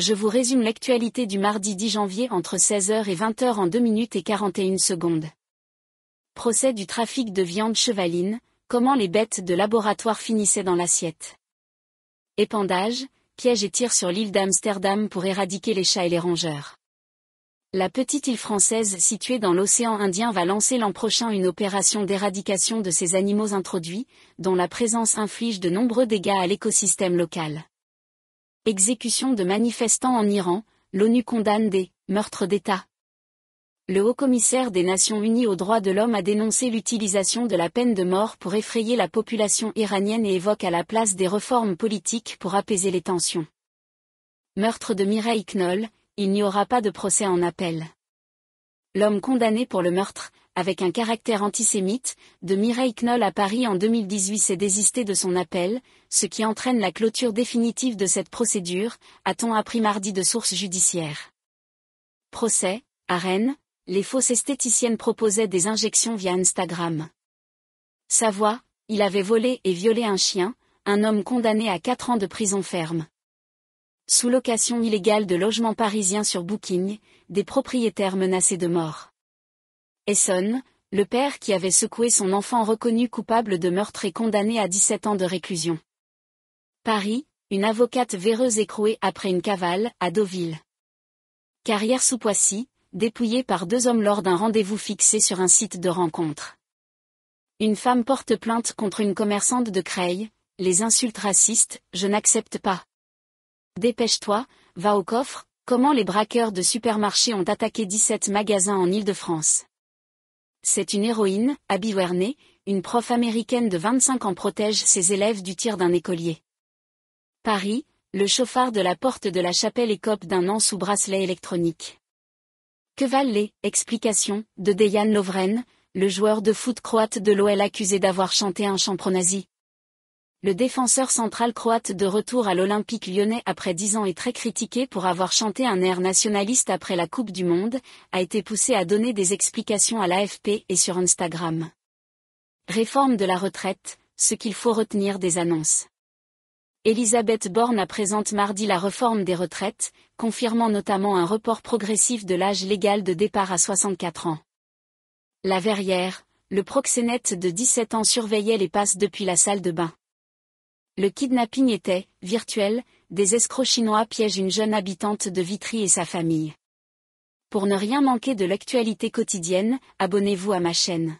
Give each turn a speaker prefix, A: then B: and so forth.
A: je vous résume l'actualité du mardi 10 janvier entre 16h et 20h en 2 minutes et 41 secondes. Procès du trafic de viande chevaline, comment les bêtes de laboratoire finissaient dans l'assiette. Épandage, piège et tir sur l'île d'Amsterdam pour éradiquer les chats et les rongeurs. La petite île française située dans l'océan Indien va lancer l'an prochain une opération d'éradication de ces animaux introduits, dont la présence inflige de nombreux dégâts à l'écosystème local. Exécution de manifestants en Iran, l'ONU condamne des meurtres d'État. Le haut-commissaire des Nations Unies aux droits de l'homme a dénoncé l'utilisation de la peine de mort pour effrayer la population iranienne et évoque à la place des réformes politiques pour apaiser les tensions. Meurtre de Mireille Knoll, il n'y aura pas de procès en appel. L'homme condamné pour le meurtre, avec un caractère antisémite, de Mireille Knoll à Paris en 2018 s'est désisté de son appel, ce qui entraîne la clôture définitive de cette procédure, a-t-on appris mardi de sources judiciaires. Procès, à Rennes, les fausses esthéticiennes proposaient des injections via Instagram. Savoie, il avait volé et violé un chien, un homme condamné à 4 ans de prison ferme. Sous location illégale de logements parisiens sur Booking, des propriétaires menacés de mort. Essonne, le père qui avait secoué son enfant reconnu coupable de meurtre et condamné à 17 ans de réclusion. Paris, une avocate véreuse écrouée après une cavale, à Deauville. Carrière sous Poissy, dépouillée par deux hommes lors d'un rendez-vous fixé sur un site de rencontre. Une femme porte plainte contre une commerçante de Creil, les insultes racistes, je n'accepte pas. Dépêche-toi, va au coffre, comment les braqueurs de supermarchés ont attaqué 17 magasins en Île-de-France. C'est une héroïne, Abby Werner, une prof américaine de 25 ans protège ses élèves du tir d'un écolier. Paris, le chauffard de la porte de la chapelle écope d'un an sous bracelet électronique. Que valent les explications de Dejan Lovren, le joueur de foot croate de l'OL accusé d'avoir chanté un chant nazi le défenseur central croate de retour à l'Olympique lyonnais après dix ans et très critiqué pour avoir chanté un air nationaliste après la Coupe du Monde, a été poussé à donner des explications à l'AFP et sur Instagram. Réforme de la retraite, ce qu'il faut retenir des annonces. Elisabeth Borne présente mardi la réforme des retraites, confirmant notamment un report progressif de l'âge légal de départ à 64 ans. La Verrière, le proxénète de 17 ans surveillait les passes depuis la salle de bain. Le kidnapping était, virtuel, des escrocs chinois piègent une jeune habitante de Vitry et sa famille. Pour ne rien manquer de l'actualité quotidienne, abonnez-vous à ma chaîne.